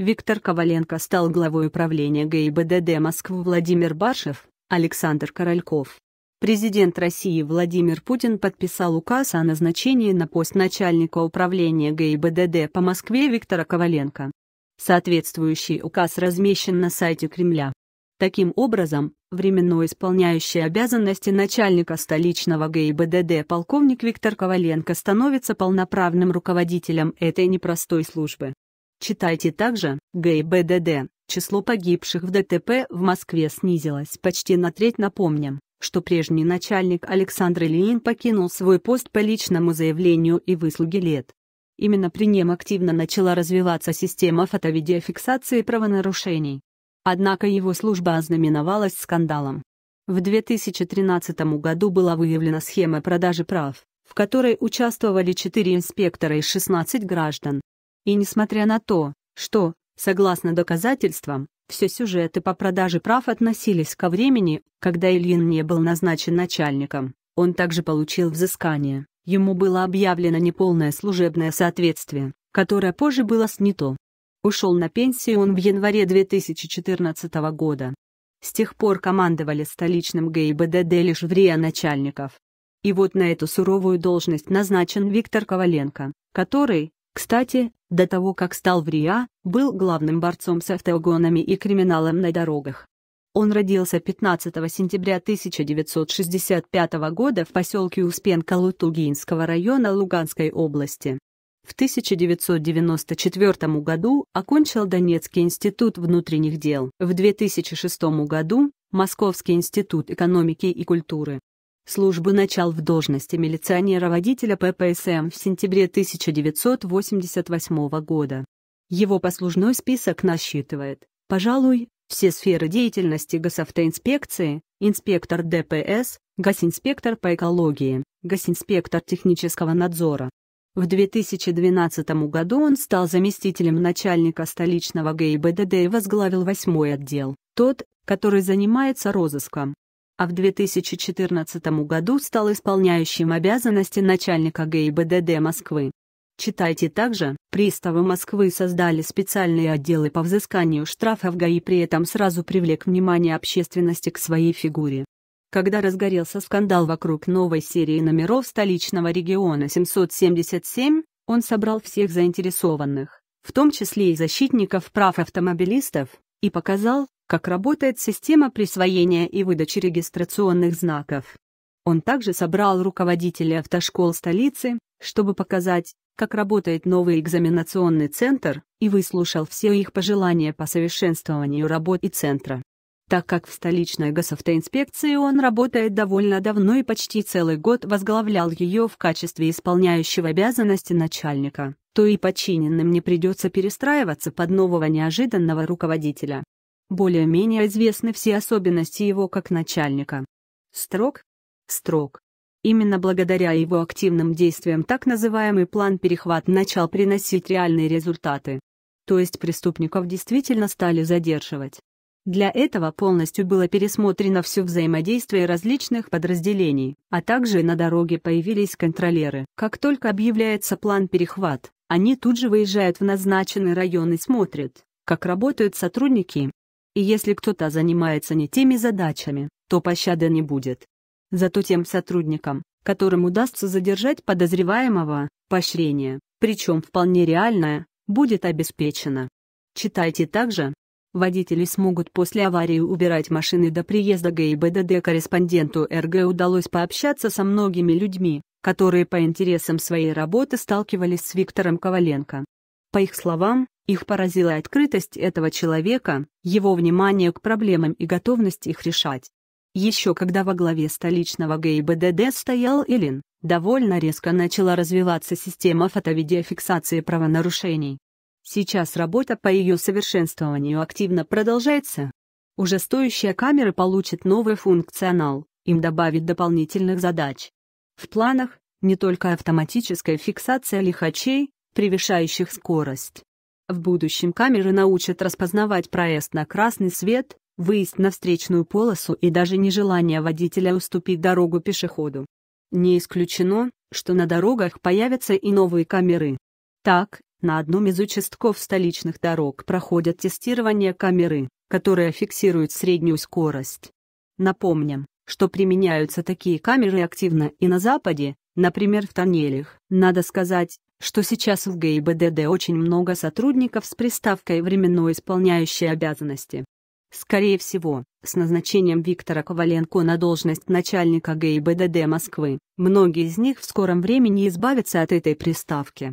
Виктор Коваленко стал главой управления ГИБДД Москвы Владимир Башев, Александр Корольков. Президент России Владимир Путин подписал указ о назначении на пост начальника управления ГИБДД по Москве Виктора Коваленко. Соответствующий указ размещен на сайте Кремля. Таким образом, временно исполняющий обязанности начальника столичного ГИБДД полковник Виктор Коваленко становится полноправным руководителем этой непростой службы. Читайте также ГИБДД. Число погибших в ДТП в Москве снизилось почти на треть, напомним что прежний начальник Александр Ильин покинул свой пост по личному заявлению и выслуге лет. Именно при нем активно начала развиваться система фотовидеофиксации правонарушений. Однако его служба ознаменовалась скандалом. В 2013 году была выявлена схема продажи прав, в которой участвовали 4 инспектора и 16 граждан. И несмотря на то, что, согласно доказательствам, все сюжеты по продаже прав относились ко времени, когда Ильин не был назначен начальником, он также получил взыскание. Ему было объявлено неполное служебное соответствие, которое позже было снято. Ушел на пенсию он в январе 2014 года. С тех пор командовали столичным ГИБДД лишь врея начальников. И вот на эту суровую должность назначен Виктор Коваленко, который, кстати, до того, как стал в РИА, был главным борцом с автогонами и криминалом на дорогах. Он родился 15 сентября 1965 года в поселке Успенка Лутугинского района Луганской области. В 1994 году окончил Донецкий институт внутренних дел, в 2006 году – Московский институт экономики и культуры службы начал в должности милиционера-водителя ППСМ в сентябре 1988 года. Его послужной список насчитывает, пожалуй, все сферы деятельности госавтоинспекции, инспектор ДПС, госинспектор по экологии, госинспектор технического надзора. В 2012 году он стал заместителем начальника столичного ГИБДД и возглавил восьмой отдел, тот, который занимается розыском, а в 2014 году стал исполняющим обязанности начальника ГИБДД Москвы. Читайте также, приставы Москвы создали специальные отделы по взысканию штрафов ГАИ при этом сразу привлек внимание общественности к своей фигуре. Когда разгорелся скандал вокруг новой серии номеров столичного региона 777, он собрал всех заинтересованных, в том числе и защитников прав автомобилистов, и показал, как работает система присвоения и выдачи регистрационных знаков. Он также собрал руководителей автошкол столицы, чтобы показать, как работает новый экзаменационный центр, и выслушал все их пожелания по совершенствованию работы центра. Так как в столичной госавтоинспекции он работает довольно давно и почти целый год возглавлял ее в качестве исполняющего обязанности начальника, то и подчиненным не придется перестраиваться под нового неожиданного руководителя более-менее известны все особенности его как начальника. Строк? Строк. Именно благодаря его активным действиям так называемый план перехват начал приносить реальные результаты. То есть преступников действительно стали задерживать. Для этого полностью было пересмотрено все взаимодействие различных подразделений, а также на дороге появились контролеры. Как только объявляется план перехват, они тут же выезжают в назначенный район и смотрят, как работают сотрудники, и если кто-то занимается не теми задачами, то пощады не будет. Зато тем сотрудникам, которым удастся задержать подозреваемого, поощрение, причем вполне реальное, будет обеспечено. Читайте также. Водители смогут после аварии убирать машины до приезда ГИБДД. Корреспонденту РГ удалось пообщаться со многими людьми, которые по интересам своей работы сталкивались с Виктором Коваленко. По их словам, их поразила открытость этого человека, его внимание к проблемам и готовность их решать. Еще когда во главе столичного ГИБДД стоял Илин, довольно резко начала развиваться система фотовидеофиксации правонарушений. Сейчас работа по ее совершенствованию активно продолжается. Уже стоящие камеры получат новый функционал, им добавит дополнительных задач. В планах не только автоматическая фиксация лихачей, превышающих скорость, в будущем камеры научат распознавать проезд на красный свет, выезд на встречную полосу и даже нежелание водителя уступить дорогу пешеходу. Не исключено, что на дорогах появятся и новые камеры. Так, на одном из участков столичных дорог проходят тестирование камеры, которая фиксирует среднюю скорость. Напомним, что применяются такие камеры активно и на Западе, например в тоннелях. Надо сказать, что сейчас в ГИБДД очень много сотрудников с приставкой «временно исполняющие обязанности». Скорее всего, с назначением Виктора Коваленко на должность начальника ГИБДД Москвы, многие из них в скором времени избавятся от этой приставки.